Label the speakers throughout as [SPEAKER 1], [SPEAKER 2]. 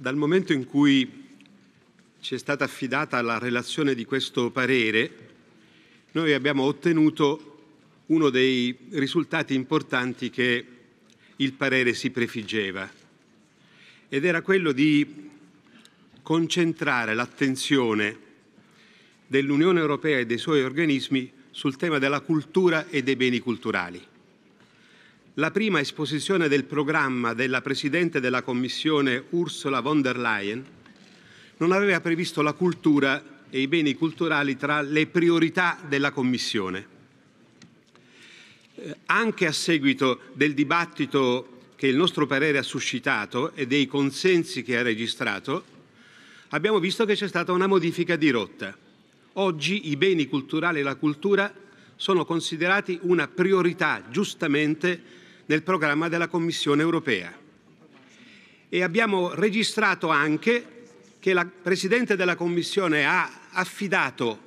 [SPEAKER 1] dal momento in cui ci è stata affidata la relazione di questo parere, noi abbiamo ottenuto uno dei risultati importanti che il parere si prefiggeva, ed era quello di concentrare l'attenzione dell'Unione Europea e dei suoi organismi sul tema della cultura e dei beni culturali la prima esposizione del programma della Presidente della Commissione Ursula von der Leyen non aveva previsto la cultura e i beni culturali tra le priorità della Commissione. Eh, anche a seguito del dibattito che il nostro parere ha suscitato e dei consensi che ha registrato, abbiamo visto che c'è stata una modifica di rotta. Oggi i beni culturali e la cultura sono considerati una priorità giustamente nel programma della Commissione europea. E abbiamo registrato anche che la Presidente della Commissione ha affidato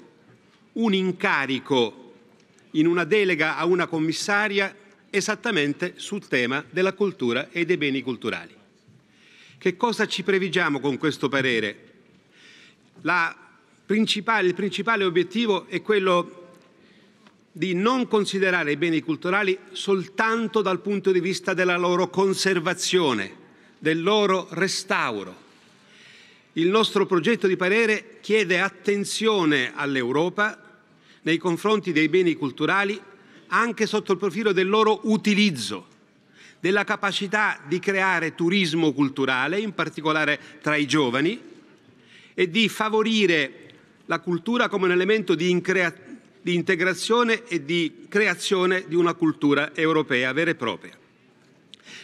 [SPEAKER 1] un incarico in una delega a una commissaria esattamente sul tema della cultura e dei beni culturali. Che cosa ci previgiamo con questo parere? Principale, il principale obiettivo è quello di non considerare i beni culturali soltanto dal punto di vista della loro conservazione, del loro restauro. Il nostro progetto di parere chiede attenzione all'Europa nei confronti dei beni culturali anche sotto il profilo del loro utilizzo, della capacità di creare turismo culturale, in particolare tra i giovani, e di favorire la cultura come un elemento di, incre- di integrazione e di creazione di una cultura europea vera e propria.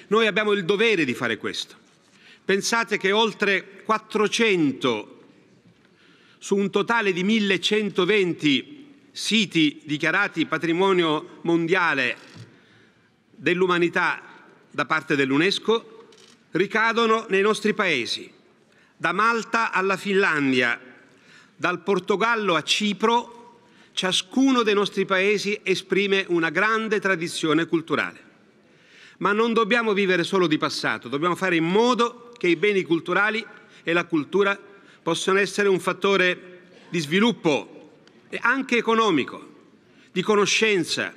[SPEAKER 1] Noi abbiamo il dovere di fare questo. Pensate che oltre 400 su un totale di 1120 siti dichiarati patrimonio mondiale dell'umanità da parte dell'UNESCO ricadono nei nostri paesi, da Malta alla Finlandia, dal Portogallo a Cipro Ciascuno dei nostri paesi esprime una grande tradizione culturale. Ma non dobbiamo vivere solo di passato, dobbiamo fare in modo che i beni culturali e la cultura possano essere un fattore di sviluppo e anche economico, di conoscenza,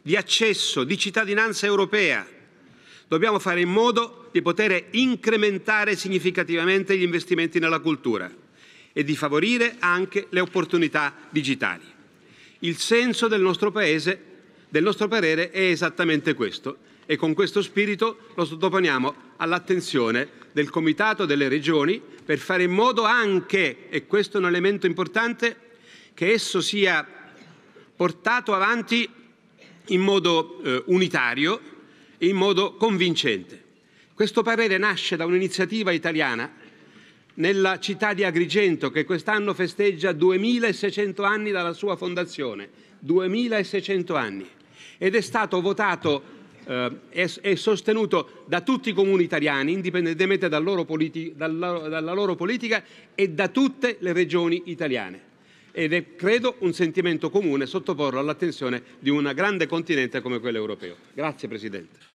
[SPEAKER 1] di accesso, di cittadinanza europea. Dobbiamo fare in modo di poter incrementare significativamente gli investimenti nella cultura e di favorire anche le opportunità digitali. Il senso del nostro, paese, del nostro parere è esattamente questo e con questo spirito lo sottoponiamo all'attenzione del Comitato delle Regioni per fare in modo anche, e questo è un elemento importante, che esso sia portato avanti in modo eh, unitario e in modo convincente. Questo parere nasce da un'iniziativa italiana nella città di Agrigento che quest'anno festeggia 2600 anni dalla sua fondazione, 2600 anni, ed è stato votato eh, è, sostenuto da tutti i comuni italiani, indipendentemente dal loro politi- dalla, dalla loro politica e da tutte le regioni italiane. Ed è, credo, un sentimento comune sottoporlo all'attenzione di un grande continente come quello europeo. Grazie Presidente.